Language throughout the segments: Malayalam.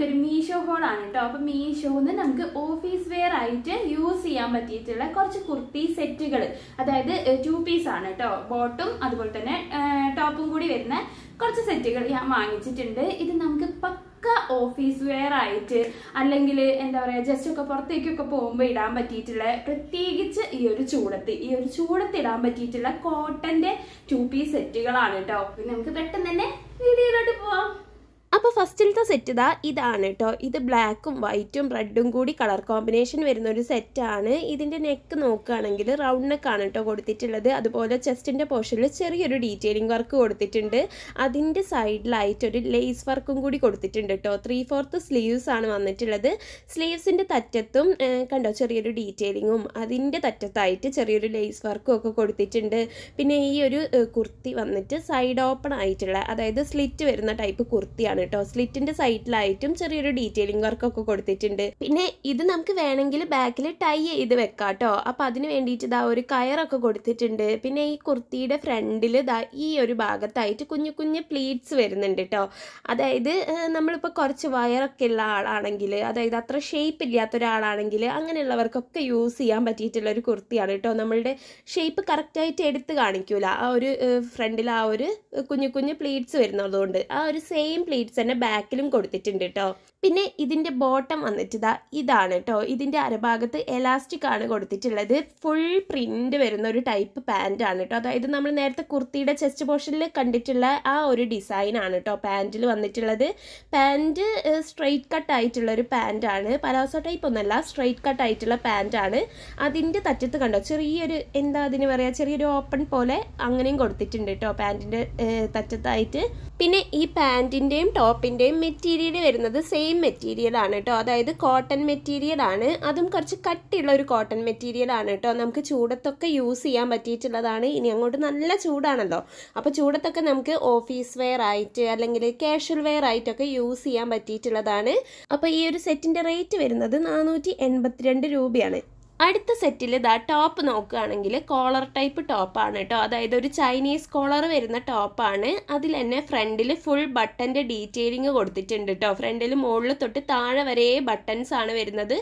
നമുക്കൊരു മീഷോ ആണ് കേട്ടോ അപ്പം മീഷോന്ന് നമുക്ക് ഓഫീസ് വെയർ ആയിട്ട് യൂസ് ചെയ്യാൻ പറ്റിയിട്ടുള്ള കുറച്ച് കുർത്തി സെറ്റുകൾ അതായത് ടു പീസ് ആണ് കേട്ടോ ബോട്ടും അതുപോലെ തന്നെ ടോപ്പും കൂടി വരുന്ന കുറച്ച് സെറ്റുകൾ ഞാൻ വാങ്ങിച്ചിട്ടുണ്ട് ഇത് നമുക്ക് പക്ക ഓഫീസ് വെയർ ആയിട്ട് അല്ലെങ്കിൽ എന്താ പറയാ ജസ്റ്റ് ഒക്കെ പുറത്തേക്കൊക്കെ പോകുമ്പോൾ ഇടാൻ പറ്റിയിട്ടുള്ള പ്രത്യേകിച്ച് ഈ ഒരു ചൂടത്ത് ഈ ഒരു ചൂടത്ത് ഇടാൻ പറ്റിയിട്ടുള്ള കോട്ടന്റെ ടു പീസ് സെറ്റുകളാണ് കേട്ടോ നമുക്ക് പെട്ടെന്ന് തന്നെ വീഡിയോയിലോട്ട് പോവാം അപ്പോൾ ഫസ്റ്റിലത്തെ സെറ്റ് ഇതാ ഇതാണ് കേട്ടോ ഇത് ബ്ലാക്കും വൈറ്റും റെഡും കൂടി കളർ കോമ്പിനേഷൻ വരുന്ന ഒരു സെറ്റാണ് ഇതിൻ്റെ നെക്ക് നോക്കുകയാണെങ്കിൽ റൗണ്ട് നെക്കാണ് കേട്ടോ കൊടുത്തിട്ടുള്ളത് അതുപോലെ ചെസ്റ്റിൻ്റെ പോർഷനിൽ ചെറിയൊരു ഡീറ്റെയിലിംഗ് വർക്ക് കൊടുത്തിട്ടുണ്ട് അതിൻ്റെ സൈഡിലായിട്ട് ഒരു ലേസ് വർക്കും കൂടി കൊടുത്തിട്ടുണ്ട് കേട്ടോ ത്രീ ഫോർത്ത് സ്ലീവ്സ് ആണ് വന്നിട്ടുള്ളത് സ്ലീവ്സിൻ്റെ തറ്റത്തും കണ്ടോ ചെറിയൊരു ഡീറ്റെയിലിങ്ങും അതിൻ്റെ തറ്റത്തായിട്ട് ചെറിയൊരു ലേസ് വർക്കും ഒക്കെ കൊടുത്തിട്ടുണ്ട് പിന്നെ ഈ ഒരു കുർത്തി വന്നിട്ട് സൈഡ് ഓപ്പൺ ആയിട്ടുള്ള അതായത് സ്ലിറ്റ് വരുന്ന ടൈപ്പ് കുർത്തിയാണ് കേട്ടോ സ്ലിറ്റിന്റെ സൈഡിലായിട്ടും ചെറിയൊരു ഡീറ്റെയിലിംഗ് വർക്ക് ഒക്കെ കൊടുത്തിട്ടുണ്ട് പിന്നെ ഇത് നമുക്ക് വേണമെങ്കിൽ ബാക്കിൽ ടൈ ചെയ്ത് വെക്കാം കേട്ടോ അപ്പം അതിന് വേണ്ടിയിട്ട് ഇതാ ഒരു കയറൊക്കെ കൊടുത്തിട്ടുണ്ട് പിന്നെ ഈ കുർത്തിയുടെ ഫ്രണ്ടിൽ ഇതാ ഈ ഒരു ഭാഗത്തായിട്ട് കുഞ്ഞു കുഞ്ഞു പ്ലീറ്റ്സ് വരുന്നുണ്ട് കേട്ടോ അതായത് നമ്മളിപ്പോൾ കുറച്ച് വയറൊക്കെ ഉള്ള ആളാണെങ്കിൽ അതായത് അത്ര ഷേപ്പ് ഇല്ലാത്ത ഒരാളാണെങ്കിൽ അങ്ങനെയുള്ളവർക്കൊക്കെ യൂസ് ചെയ്യാൻ പറ്റിയിട്ടുള്ള ഒരു കുർത്തിയാണ് കേട്ടോ നമ്മളുടെ ഷേപ്പ് കറക്റ്റായിട്ട് എടുത്ത് കാണിക്കൂല ആ ഒരു ഫ്രണ്ടിൽ ആ ഒരു കുഞ്ഞു കുഞ്ഞു പ്ലീറ്റ്സ് വരുന്നതുകൊണ്ട് ആ ഒരു സെയിം പ്ലീറ്റ്സ് തന്നെ ബാക്കിലും കൊടുത്തിട്ടുണ്ട് കേട്ടോ പിന്നെ ഇതിൻ്റെ ബോട്ടം വന്നിട്ട് ഇതാ ഇതാണ് കേട്ടോ ഇതിൻ്റെ അരഭാഗത്ത് എലാസ്റ്റിക് ആണ് കൊടുത്തിട്ടുള്ളത് ഫുൾ പ്രിൻ്റ് വരുന്ന ഒരു ടൈപ്പ് പാൻ്റ് ആണ് കേട്ടോ അതായത് നമ്മൾ നേരത്തെ കുർത്തിയുടെ ചെസ്റ്റ് പോർഷനിൽ കണ്ടിട്ടുള്ള ആ ഒരു ഡിസൈൻ ആണ് കേട്ടോ പാൻറ്റിൽ വന്നിട്ടുള്ളത് പാൻറ്റ് സ്ട്രെയിറ്റ് കട്ട് ആയിട്ടുള്ള ഒരു പാൻ്റ് ആണ് പലാസോ ടൈപ്പ് ഒന്നല്ല സ്ട്രെയിറ്റ് കട്ട് ആയിട്ടുള്ള പാൻ്റ് ആണ് അതിൻ്റെ തറ്റത്ത് കണ്ടോ ചെറിയൊരു എന്താ അതിന് പറയുക ചെറിയൊരു ഓപ്പൺ പോലെ അങ്ങനെയും കൊടുത്തിട്ടുണ്ട് കേട്ടോ പാൻറ്റിൻ്റെ തറ്റത്തായിട്ട് പിന്നെ ഈ പാൻറ്റിൻ്റെയും ടോപ്പിൻ്റെയും മെറ്റീരിയൽ വരുന്നത് സെയിം സെയിം ആണ് കേട്ടോ അതായത് കോട്ടൺ മെറ്റീരിയൽ ആണ് അതും കുറച്ച് കട്ടിയുള്ള ഒരു കോട്ടൺ മെറ്റീരിയൽ ആണ് കേട്ടോ നമുക്ക് ചൂടത്തൊക്കെ യൂസ് ചെയ്യാൻ പറ്റിയിട്ടുള്ളതാണ് ഇനി അങ്ങോട്ട് നല്ല ചൂടാണല്ലോ അപ്പോൾ ചൂടത്തൊക്കെ നമുക്ക് ഓഫീസ് വെയർ ആയിട്ട് അല്ലെങ്കിൽ കാഷ്വൽ വെയർ ആയിട്ടൊക്കെ യൂസ് ചെയ്യാൻ പറ്റിയിട്ടുള്ളതാണ് അപ്പോൾ ഈ ഒരു സെറ്റിൻ്റെ റേറ്റ് വരുന്നത് നാനൂറ്റി രൂപയാണ് അടുത്ത സെറ്റിൽ ഇതാ ടോപ്പ് നോക്കുകയാണെങ്കിൽ കോളർ ടൈപ്പ് ടോപ്പാണ് കേട്ടോ അതായത് ഒരു ചൈനീസ് കോളർ വരുന്ന ടോപ്പാണ് അതിൽ തന്നെ ഫ്രണ്ടിൽ ഫുൾ ബട്ടൻ്റെ ഡീറ്റെയിലിംഗ് കൊടുത്തിട്ടുണ്ട് കേട്ടോ ഫ്രണ്ടിൽ മുകളിൽ തൊട്ട് താഴെ വരെ ബട്ടൺസ് ആണ് വരുന്നത്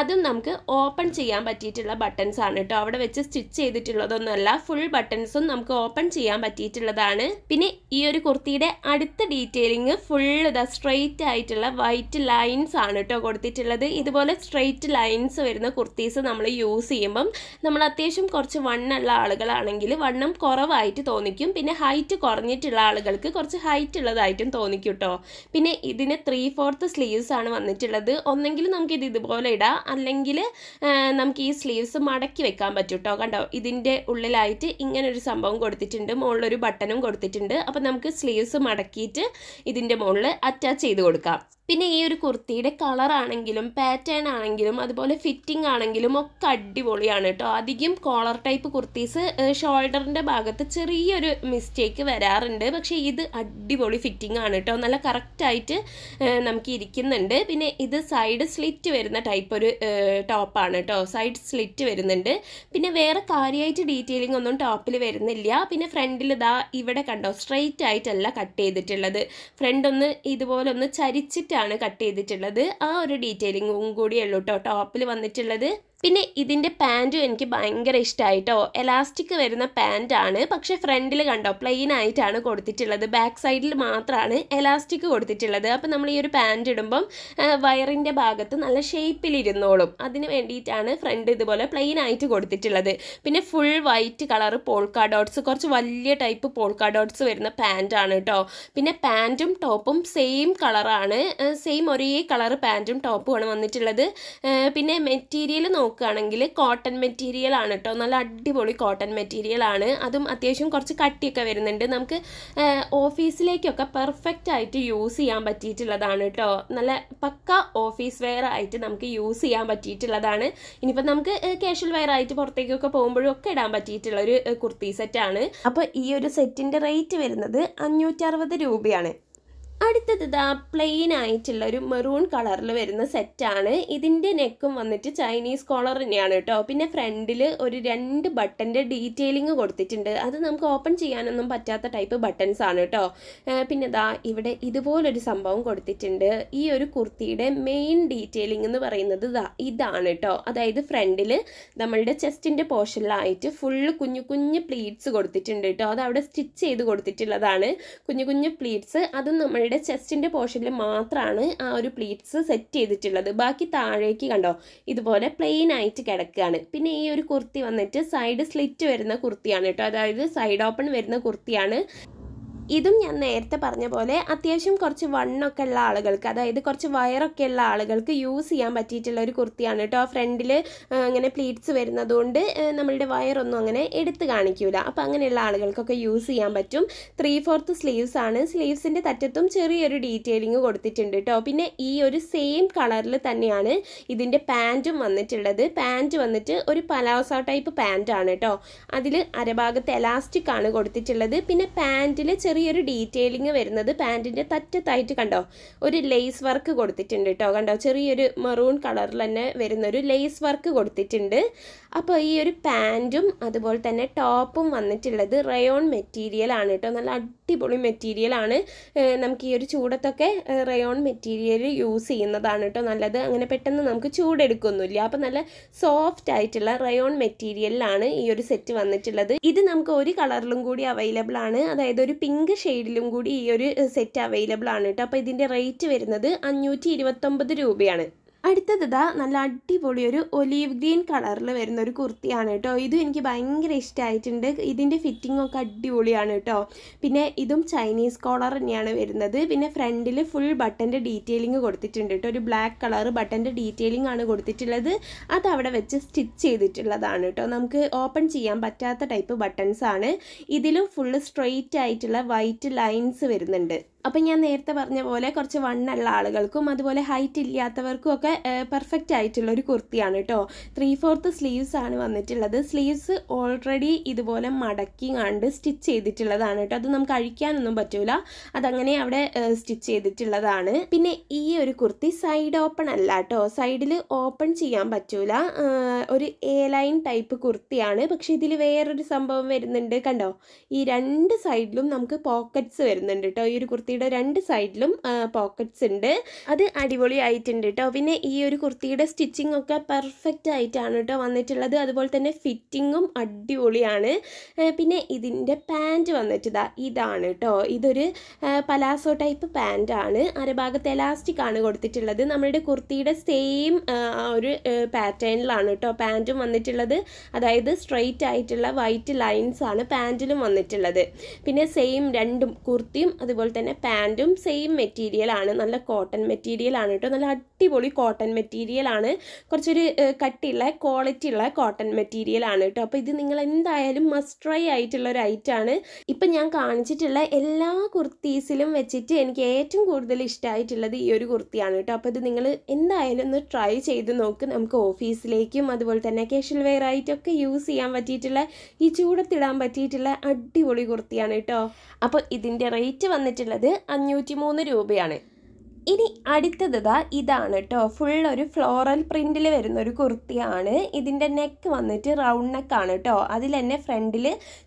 അതും നമുക്ക് ഓപ്പൺ ചെയ്യാൻ പറ്റിയിട്ടുള്ള ബട്ടൺസ് ആണ് കേട്ടോ അവിടെ വെച്ച് സ്റ്റിച്ച് ചെയ്തിട്ടുള്ളതൊന്നുമല്ല ഫുൾ ബട്ടൺസും നമുക്ക് ഓപ്പൺ ചെയ്യാൻ പറ്റിയിട്ടുള്ളതാണ് പിന്നെ ഈ ഒരു കുർത്തിയുടെ അടുത്ത ഡീറ്റെയിലിംഗ് ഫുൾ ഇതാ സ്ട്രെയിറ്റ് ആയിട്ടുള്ള വൈറ്റ് ലൈൻസ് ആണ് കേട്ടോ കൊടുത്തിട്ടുള്ളത് ഇതുപോലെ സ്ട്രെയിറ്റ് ലൈൻസ് വരുന്ന കുർത്തീസ് നമ്മൾ നമ്മൾ യൂസ് ചെയ്യുമ്പം നമ്മൾ അത്യാവശ്യം കുറച്ച് വണ്ണുള്ള ആളുകളാണെങ്കിൽ വണ്ണം കുറവായിട്ട് തോന്നിക്കും പിന്നെ ഹൈറ്റ് കുറഞ്ഞിട്ടുള്ള ആളുകൾക്ക് കുറച്ച് ഹൈറ്റ് ഉള്ളതായിട്ടും തോന്നിക്കും കേട്ടോ പിന്നെ ഇതിന് ത്രീ ഫോർത്ത് സ്ലീവ്സ് ആണ് വന്നിട്ടുള്ളത് ഒന്നെങ്കിൽ ഇത് ഇതുപോലെ ഇടാം അല്ലെങ്കിൽ നമുക്ക് ഈ സ്ലീവ്സ് മടക്കി വെക്കാൻ പറ്റും കേട്ടോ കണ്ടോ ഇതിൻ്റെ ഉള്ളിലായിട്ട് ഇങ്ങനൊരു സംഭവം കൊടുത്തിട്ടുണ്ട് മുകളിലൊരു ബട്ടണും കൊടുത്തിട്ടുണ്ട് അപ്പോൾ നമുക്ക് സ്ലീവ്സ് മടക്കിയിട്ട് ഇതിൻ്റെ മുകളിൽ അറ്റാച്ച് ചെയ്ത് കൊടുക്കാം പിന്നെ ഈ ഒരു കുർത്തിയുടെ കളർ ആണെങ്കിലും പാറ്റേൺ ആണെങ്കിലും അതുപോലെ ഫിറ്റിംഗ് ആണെങ്കിലും ഒക്കെ അടിപൊളിയാണ് കേട്ടോ അധികം കോളർ ടൈപ്പ് കുർത്തീസ് ഷോൾഡറിൻ്റെ ഭാഗത്ത് ചെറിയൊരു മിസ്റ്റേക്ക് വരാറുണ്ട് പക്ഷേ ഇത് അടിപൊളി ഫിറ്റിംഗ് ആണ് കേട്ടോ നല്ല കറക്റ്റായിട്ട് നമുക്ക് ഇരിക്കുന്നുണ്ട് പിന്നെ ഇത് സൈഡ് സ്ലിറ്റ് വരുന്ന ടൈപ്പ് ഒരു ടോപ്പാണ് കേട്ടോ സൈഡ് സ്ലിറ്റ് വരുന്നുണ്ട് പിന്നെ വേറെ കാര്യമായിട്ട് ഡീറ്റെയിലിംഗ് ഒന്നും ടോപ്പിൽ വരുന്നില്ല പിന്നെ ഫ്രണ്ടിൽ ഇതാ ഇവിടെ കണ്ടോ സ്ട്രെയിറ്റ് ആയിട്ടല്ല കട്ട് ചെയ്തിട്ടുള്ളത് ഫ്രണ്ട് ഒന്ന് ഇതുപോലെ ഒന്ന് ചരിച്ചിട്ട് ആണ് കട്ട് ചെയ്തിട്ടുള്ളത് ആ ഒരു ഡീറ്റെയിലിങ്ങും കൂടിയുള്ളൂ കേട്ടോ ടോപ്പിൽ വന്നിട്ടുള്ളത് പിന്നെ ഇതിൻ്റെ പാൻറ്റും എനിക്ക് ഭയങ്കര ഇഷ്ടമായിട്ടോ എലാസ്റ്റിക് വരുന്ന പാൻറ്റാണ് പക്ഷേ ഫ്രണ്ടിൽ കണ്ടോ പ്ലെയിൻ ആയിട്ടാണ് കൊടുത്തിട്ടുള്ളത് ബാക്ക് സൈഡിൽ മാത്രമാണ് എലാസ്റ്റിക് കൊടുത്തിട്ടുള്ളത് അപ്പോൾ നമ്മൾ ഈ ഒരു പാൻറ്റ് ഇടുമ്പം വയറിൻ്റെ ഭാഗത്ത് നല്ല ഷേപ്പിലിരുന്നോളും അതിന് വേണ്ടിയിട്ടാണ് ഫ്രണ്ട് ഇതുപോലെ പ്ലെയിൻ ആയിട്ട് കൊടുത്തിട്ടുള്ളത് പിന്നെ full white colour polka dots കുറച്ച് വലിയ ടൈപ്പ് പോൾക്കാ ഡോട്ട്സ് വരുന്ന പാൻറ്റാണ് കേട്ടോ പിന്നെ പാൻറ്റും ടോപ്പും സെയിം കളറാണ് സെയിം ഒരേ കളർ പാൻറ്റും ടോപ്പുമാണ് വന്നിട്ടുള്ളത് പിന്നെ മെറ്റീരിയൽ നോക്കി നോക്കുകയാണെങ്കിൽ കോട്ടൺ മെറ്റീരിയൽ ആണ് കേട്ടോ നല്ല അടിപൊളി കോട്ടൺ മെറ്റീരിയൽ ആണ് അതും അത്യാവശ്യം കുറച്ച് കട്ടിയൊക്കെ വരുന്നുണ്ട് നമുക്ക് ഓഫീസിലേക്കൊക്കെ പെർഫെക്റ്റ് ആയിട്ട് യൂസ് ചെയ്യാൻ പറ്റിയിട്ടുള്ളതാണ് കേട്ടോ നല്ല പക്ക ഓഫീസ് വെയർ ആയിട്ട് നമുക്ക് യൂസ് ചെയ്യാൻ പറ്റിയിട്ടുള്ളതാണ് ഇനിയിപ്പോൾ നമുക്ക് കാഷ്വൽ വെയർ ആയിട്ട് പുറത്തേക്കൊക്കെ പോകുമ്പോഴും ഒക്കെ ഇടാൻ പറ്റിയിട്ടുള്ള ഒരു കുർത്തി സെറ്റാണ് അപ്പോൾ ഈ ഒരു സെറ്റിൻ്റെ റേറ്റ് വരുന്നത് അഞ്ഞൂറ്ററുപത് രൂപയാണ് അടുത്തത് ഇതാ പ്ലെയിൻ ആയിട്ടുള്ള ഒരു മെറൂൺ കളറിൽ വരുന്ന സെറ്റാണ് ഇതിൻ്റെ നെക്കും വന്നിട്ട് ചൈനീസ് കോളർ തന്നെയാണ് കേട്ടോ പിന്നെ ഫ്രണ്ടിൽ ഒരു രണ്ട് ബട്ടൻ്റെ ഡീറ്റെയിലിംഗ് കൊടുത്തിട്ടുണ്ട് അത് നമുക്ക് ഓപ്പൺ ചെയ്യാനൊന്നും പറ്റാത്ത ടൈപ്പ് ബട്ടൺസ് ആണ് കേട്ടോ പിന്നെ ഇതാ ഇവിടെ ഇതുപോലൊരു സംഭവം കൊടുത്തിട്ടുണ്ട് ഈ ഒരു കുർത്തിയുടെ മെയിൻ ഡീറ്റെയിലിംഗ് എന്ന് പറയുന്നത് ഇതാണ് കേട്ടോ അതായത് ഫ്രണ്ടിൽ നമ്മളുടെ ചെസ്റ്റിൻ്റെ പോർഷനിലായിട്ട് ഫുള്ള് കുഞ്ഞു കുഞ്ഞു പ്ലീറ്റ്സ് കൊടുത്തിട്ടുണ്ട് കേട്ടോ അത് അവിടെ സ്റ്റിച്ച് ചെയ്ത് കൊടുത്തിട്ടുള്ളതാണ് കുഞ്ഞു കുഞ്ഞു പ്ലീറ്റ്സ് അതും നമ്മൾ അവയുടെ ചെസ്റ്റിൻ്റെ പോർഷനിൽ മാത്രമാണ് ആ ഒരു പ്ലീറ്റ്സ് സെറ്റ് ചെയ്തിട്ടുള്ളത് ബാക്കി താഴേക്ക് കണ്ടോ ഇതുപോലെ പ്ലെയിൻ ആയിട്ട് കിടക്കുകയാണ് പിന്നെ ഈ ഒരു കുർത്തി വന്നിട്ട് സൈഡ് സ്ലിറ്റ് വരുന്ന കുർത്തിയാണ് കേട്ടോ അതായത് സൈഡ് ഓപ്പൺ വരുന്ന കുർത്തിയാണ് ഇതും ഞാൻ നേരത്തെ പറഞ്ഞ പോലെ അത്യാവശ്യം കുറച്ച് വണ്ണൊക്കെ ഉള്ള ആളുകൾക്ക് അതായത് കുറച്ച് വയറൊക്കെ ഉള്ള ആളുകൾക്ക് യൂസ് ചെയ്യാൻ പറ്റിയിട്ടുള്ള ഒരു കുർത്തിയാണ് കേട്ടോ ഫ്രണ്ടിൽ ഇങ്ങനെ പ്ലീറ്റ്സ് വരുന്നതുകൊണ്ട് നമ്മളുടെ വയറൊന്നും അങ്ങനെ എടുത്ത് കാണിക്കൂല അപ്പോൾ അങ്ങനെയുള്ള ആളുകൾക്കൊക്കെ യൂസ് ചെയ്യാൻ പറ്റും ത്രീ ഫോർത്ത് സ്ലീവ്സ് ആണ് സ്ലീവ്സിൻ്റെ തറ്റത്തും ചെറിയൊരു ഡീറ്റെയിലിംഗ് കൊടുത്തിട്ടുണ്ട് കേട്ടോ പിന്നെ ഈ ഒരു സെയിം കളറിൽ തന്നെയാണ് ഇതിൻ്റെ പാൻറ്റും വന്നിട്ടുള്ളത് പാൻറ്റ് വന്നിട്ട് ഒരു പലാസ ടൈപ്പ് പാൻറ്റാണ് കേട്ടോ അതിൽ അരഭാഗത്ത് എലാസ്റ്റിക് ആണ് കൊടുത്തിട്ടുള്ളത് പിന്നെ പാൻറ്റിൽ ചെറിയ ചെറിയൊരു ഡീറ്റെയിലിങ് വരുന്നത് പാൻറ്റിൻ്റെ തറ്റത്തായിട്ട് കണ്ടോ ഒരു ലേസ് വർക്ക് കൊടുത്തിട്ടുണ്ട് കേട്ടോ കണ്ടോ ചെറിയൊരു മെറൂൺ കളറിൽ തന്നെ വരുന്നൊരു ലേസ് വർക്ക് കൊടുത്തിട്ടുണ്ട് അപ്പോൾ ഈ ഒരു പാൻറ്റും അതുപോലെ തന്നെ ടോപ്പും വന്നിട്ടുള്ളത് റയോൺ മെറ്റീരിയൽ ആണ് കേട്ടോ നല്ല അടിപൊളി മെറ്റീരിയൽ ആണ് നമുക്ക് ഈ ഒരു ചൂടത്തൊക്കെ റയോൺ മെറ്റീരിയൽ യൂസ് ചെയ്യുന്നതാണ് കേട്ടോ നല്ലത് അങ്ങനെ പെട്ടെന്ന് നമുക്ക് ചൂടെടുക്കൊന്നുമില്ല അപ്പോൾ നല്ല സോഫ്റ്റ് ആയിട്ടുള്ള റയോൺ മെറ്റീരിയലിലാണ് ഈ ഒരു സെറ്റ് വന്നിട്ടുള്ളത് ഇത് നമുക്ക് ഒരു കളറിലും കൂടി അവൈലബിൾ ആണ് അതായത് ഒരു പിങ്ക് പിങ്ക് ഷെയ്ഡിലും കൂടി ഈ ഒരു സെറ്റ് അവൈലബിൾ ആണ് കേട്ടോ അപ്പോൾ ഇതിൻ്റെ റേറ്റ് വരുന്നത് അഞ്ഞൂറ്റി രൂപയാണ് അടുത്തത് ഇതാ നല്ല അടിപൊളി ഒരു ഒലീവ് ഗ്രീൻ കളറിൽ വരുന്ന ഒരു കുർത്തിയാണ് കേട്ടോ ഇതും എനിക്ക് ഭയങ്കര ഇഷ്ടമായിട്ടുണ്ട് ഇതിൻ്റെ ഫിറ്റിംഗ് ഒക്കെ അടിപൊളിയാണ് കേട്ടോ പിന്നെ ഇതും ചൈനീസ് കോളർ തന്നെയാണ് വരുന്നത് പിന്നെ ഫ്രണ്ടിൽ ഫുൾ ബട്ടൻ്റെ ഡീറ്റെയിലിംഗ് കൊടുത്തിട്ടുണ്ട് കേട്ടോ ഒരു ബ്ലാക്ക് കളർ ബട്ടൻ്റെ ഡീറ്റെയിലിംഗ് ആണ് കൊടുത്തിട്ടുള്ളത് അത് അവിടെ വെച്ച് സ്റ്റിച്ച് ചെയ്തിട്ടുള്ളതാണ് കേട്ടോ നമുക്ക് ഓപ്പൺ ചെയ്യാൻ പറ്റാത്ത ടൈപ്പ് ബട്ടൺസ് ആണ് ഇതിലും ഫുള്ള് സ്ട്രെയിറ്റ് ആയിട്ടുള്ള വൈറ്റ് ലൈൻസ് വരുന്നുണ്ട് അപ്പം ഞാൻ നേരത്തെ പറഞ്ഞ പോലെ കുറച്ച് വണ്ണുള്ള ആളുകൾക്കും അതുപോലെ ഹൈറ്റ് ഇല്ലാത്തവർക്കും ഒക്കെ പെർഫെക്റ്റ് ആയിട്ടുള്ള ഒരു കുർത്തിയാണ് കേട്ടോ ത്രീ ഫോർത്ത് സ്ലീവ്സ് ആണ് വന്നിട്ടുള്ളത് സ്ലീവ്സ് ഓൾറെഡി ഇതുപോലെ മടക്കി കണ്ട് സ്റ്റിച്ച് ചെയ്തിട്ടുള്ളതാണ് കേട്ടോ അത് നമുക്ക് അഴിക്കാനൊന്നും പറ്റൂല അതങ്ങനെ അവിടെ സ്റ്റിച്ച് ചെയ്തിട്ടുള്ളതാണ് പിന്നെ ഈ ഒരു കുർത്തി സൈഡ് ഓപ്പൺ അല്ല കേട്ടോ സൈഡിൽ ഓപ്പൺ ചെയ്യാൻ പറ്റൂല ഒരു എ ലൈൻ ടൈപ്പ് കുർത്തിയാണ് പക്ഷെ ഇതിൽ വേറൊരു സംഭവം വരുന്നുണ്ട് കണ്ടോ ഈ രണ്ട് സൈഡിലും നമുക്ക് പോക്കറ്റ്സ് വരുന്നുണ്ട് കേട്ടോ ഈ ഒരു കുർത്തി കുർത്തിയുടെ രണ്ട് സൈഡിലും പോക്കറ്റ്സ് ഉണ്ട് അത് അടിപൊളി ആയിട്ടുണ്ട് കേട്ടോ പിന്നെ ഈ ഒരു കുർത്തിയുടെ സ്റ്റിച്ചിങ് ഒക്കെ പെർഫെക്റ്റ് ആയിട്ടാണ് കേട്ടോ വന്നിട്ടുള്ളത് അതുപോലെ തന്നെ ഫിറ്റിങ്ങും അടിപൊളിയാണ് പിന്നെ ഇതിൻ്റെ പാൻറ്റ് വന്നിട്ട് ഇതാണ് കേട്ടോ ഇതൊരു പലാസോ ടൈപ്പ് ആണ് അരഭാഗത്ത് എലാസ്റ്റിക് ആണ് കൊടുത്തിട്ടുള്ളത് നമ്മുടെ കുർത്തിയുടെ സെയിം ഒരു പാറ്റേണിലാണ് കേട്ടോ പാൻറ്റും വന്നിട്ടുള്ളത് അതായത് സ്ട്രെയിറ്റ് ആയിട്ടുള്ള വൈറ്റ് ലൈൻസ് ആണ് പാൻറ്റിലും വന്നിട്ടുള്ളത് പിന്നെ സെയിം രണ്ടും കുർത്തിയും അതുപോലെ തന്നെ പാൻറ്റും സെയിം മെറ്റീരിയൽ ആണ് നല്ല കോട്ടൺ മെറ്റീരിയൽ ആണ് കേട്ടോ നല്ല അടിപൊളി കോട്ടൺ മെറ്റീരിയൽ ആണ് കുറച്ചൊരു കട്ടിയുള്ള ക്വാളിറ്റി ഉള്ള കോട്ടൺ മെറ്റീരിയൽ ആണ് കേട്ടോ അപ്പോൾ ഇത് നിങ്ങൾ എന്തായാലും മസ്റ്റ് ട്രൈ ആയിട്ടുള്ള ഒരു ഐറ്റം ആണ് ഇപ്പം ഞാൻ കാണിച്ചിട്ടുള്ള എല്ലാ കുർത്തീസിലും വെച്ചിട്ട് എനിക്ക് ഏറ്റവും കൂടുതൽ ഇഷ്ടമായിട്ടുള്ളത് ഈ ഒരു കുർത്തിയാണ് കേട്ടോ അപ്പോൾ ഇത് നിങ്ങൾ എന്തായാലും ഒന്ന് ട്രൈ ചെയ്ത് നോക്ക് നമുക്ക് ഓഫീസിലേക്കും അതുപോലെ തന്നെ കാഷ്വൽ വെയർ ആയിട്ടൊക്കെ യൂസ് ചെയ്യാൻ പറ്റിയിട്ടുള്ള ഈ ചൂടത്തിടാൻ പറ്റിയിട്ടുള്ള അടിപൊളി കുർത്തിയാണ് കേട്ടോ അപ്പോൾ ഇതിൻ്റെ റേറ്റ് വന്നിട്ടുള്ളത് അഞ്ഞൂറ്റി മൂന്ന് രൂപയാണ് ഇനി അടുത്തതാ ഇതാണ് കേട്ടോ ഫുൾ ഒരു ഫ്ലോറൽ പ്രിന്റിൽ വരുന്ന ഒരു കുർത്തിയാണ് ഇതിൻ്റെ നെക്ക് വന്നിട്ട് റൗണ്ട് നെക്കാണ് കേട്ടോ അതിൽ തന്നെ ഫ്രണ്ടിൽ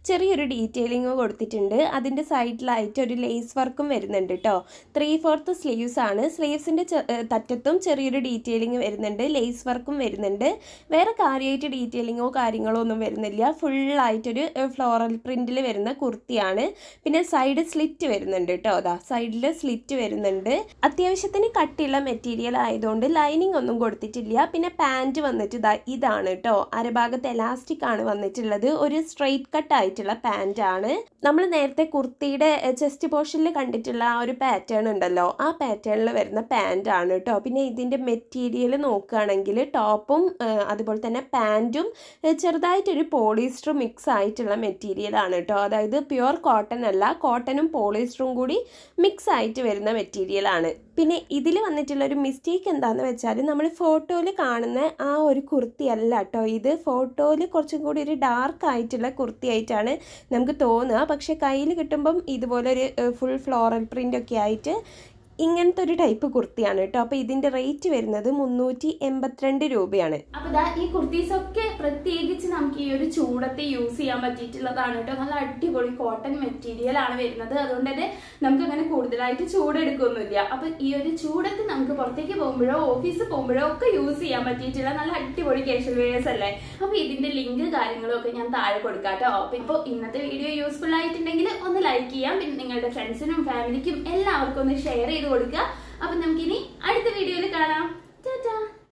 ചെറിയൊരു ഡീറ്റെയിലിംഗ് കൊടുത്തിട്ടുണ്ട് അതിൻ്റെ സൈഡിലായിട്ട് ഒരു ലേസ് വർക്കും വരുന്നുണ്ട് കേട്ടോ ത്രീ ഫോർത്ത് സ്ലീവ്സ് ആണ് സ്ലീവ്സിൻ്റെ തറ്റത്തും ചെറിയൊരു ഡീറ്റെയിലിംഗ് വരുന്നുണ്ട് ലേസ് വർക്കും വരുന്നുണ്ട് വേറെ കാര്യമായിട്ട് ഡീറ്റെയിലിങ്ങോ കാര്യങ്ങളോ ഒന്നും വരുന്നില്ല ഫുള്ളായിട്ടൊരു ഫ്ലോറൽ പ്രിന്റിൽ വരുന്ന കുർത്തിയാണ് പിന്നെ സൈഡ് സ്ലിറ്റ് വരുന്നുണ്ട് കേട്ടോ അതാ സൈഡിൽ സ്ലിറ്റ് വരുന്നുണ്ട് അത്യാവശ്യം അത്യാവശ്യത്തിന് കട്ടിയുള്ള മെറ്റീരിയൽ ആയതുകൊണ്ട് ലൈനിങ് ഒന്നും കൊടുത്തിട്ടില്ല പിന്നെ പാൻറ്റ് വന്നിട്ട് ഇതാ ഇതാണ് കേട്ടോ അരഭാഗത്ത് എലാസ്റ്റിക് ആണ് വന്നിട്ടുള്ളത് ഒരു സ്ട്രെയിറ്റ് കട്ട് ആയിട്ടുള്ള പാൻറ് ആണ് നമ്മൾ നേരത്തെ കുർത്തിയുടെ ചെസ്റ്റ് പോർഷനിൽ കണ്ടിട്ടുള്ള ആ ഒരു പാറ്റേൺ ഉണ്ടല്ലോ ആ പാറ്റേണിൽ വരുന്ന പാൻറ് ആണ് കേട്ടോ പിന്നെ ഇതിൻ്റെ മെറ്റീരിയൽ നോക്കുകയാണെങ്കിൽ ടോപ്പും അതുപോലെ തന്നെ പാൻറ്റും ചെറുതായിട്ടൊരു പോളിസ്റ്റർ മിക്സ് ആയിട്ടുള്ള മെറ്റീരിയൽ ആണ് കേട്ടോ അതായത് പ്യുവർ കോട്ടൺ അല്ല കോട്ടനും പോളിസ്റ്ററും കൂടി മിക്സ് ആയിട്ട് വരുന്ന മെറ്റീരിയൽ ആണ് പിന്നെ ഇതിൽ വന്നിട്ടുള്ളൊരു ഒരു മിസ്റ്റേക്ക് എന്താണെന്ന് വെച്ചാൽ നമ്മൾ ഫോട്ടോയിൽ കാണുന്ന ആ ഒരു കുർത്തി അല്ല കേട്ടോ ഇത് ഫോട്ടോയിൽ കുറച്ചും കൂടി ഒരു ഡാർക്ക് ആയിട്ടുള്ള കുർത്തി ആയിട്ടാണ് നമുക്ക് തോന്നുക പക്ഷേ കയ്യിൽ കിട്ടുമ്പം ഇതുപോലെ ഒരു ഫുൾ ഫ്ലോറൽ പ്രിൻ്റ് ഒക്കെ ആയിട്ട് ഇങ്ങനത്തെ ഒരു ടൈപ്പ് കുർത്തിയാണ് കേട്ടോ അപ്പോൾ ഇതിന്റെ റേറ്റ് വരുന്നത് മുന്നൂറ്റി എൺപത്തിരണ്ട് രൂപയാണ് അപ്പോൾ ഇതാ ഈ ഒക്കെ പ്രത്യേകിച്ച് നമുക്ക് ഈ ഒരു ചൂടത്തെ യൂസ് ചെയ്യാൻ പറ്റിയിട്ടുള്ളതാണ് കേട്ടോ നല്ല അടിപൊളി കോട്ടൺ മെറ്റീരിയൽ ആണ് വരുന്നത് അതുകൊണ്ട് തന്നെ നമുക്ക് അങ്ങനെ കൂടുതലായിട്ട് ചൂടെടുക്കൊന്നുമില്ല അപ്പോൾ ഈ ഒരു ചൂടത്ത് നമുക്ക് പുറത്തേക്ക് പോകുമ്പോഴോ ഓഫീസ് പോകുമ്പോഴോ ഒക്കെ യൂസ് ചെയ്യാൻ പറ്റിയിട്ടുള്ള നല്ല അടിപൊളി കേഷൽ വെയേഴ്സ് അല്ലേ അപ്പോൾ ഇതിന്റെ ലിങ്ക് കാര്യങ്ങളും ഒക്കെ ഞാൻ താഴെ കൊടുക്കാം കേട്ടോ അപ്പോൾ ഇപ്പൊ ഇന്നത്തെ വീഡിയോ യൂസ്ഫുൾ ആയിട്ടുണ്ടെങ്കിൽ ഒന്ന് ലൈക്ക് ചെയ്യാം പിന്നെ നിങ്ങളുടെ ഫ്രണ്ട്സിനും ഫാമിലിക്കും എല്ലാവർക്കും ഒന്ന് ഷെയർ ചെയ്ത് കൊടുക്കുക അപ്പൊ നമുക്കിനി അടുത്ത വീഡിയോയിൽ കാണാം ടാറ്റാ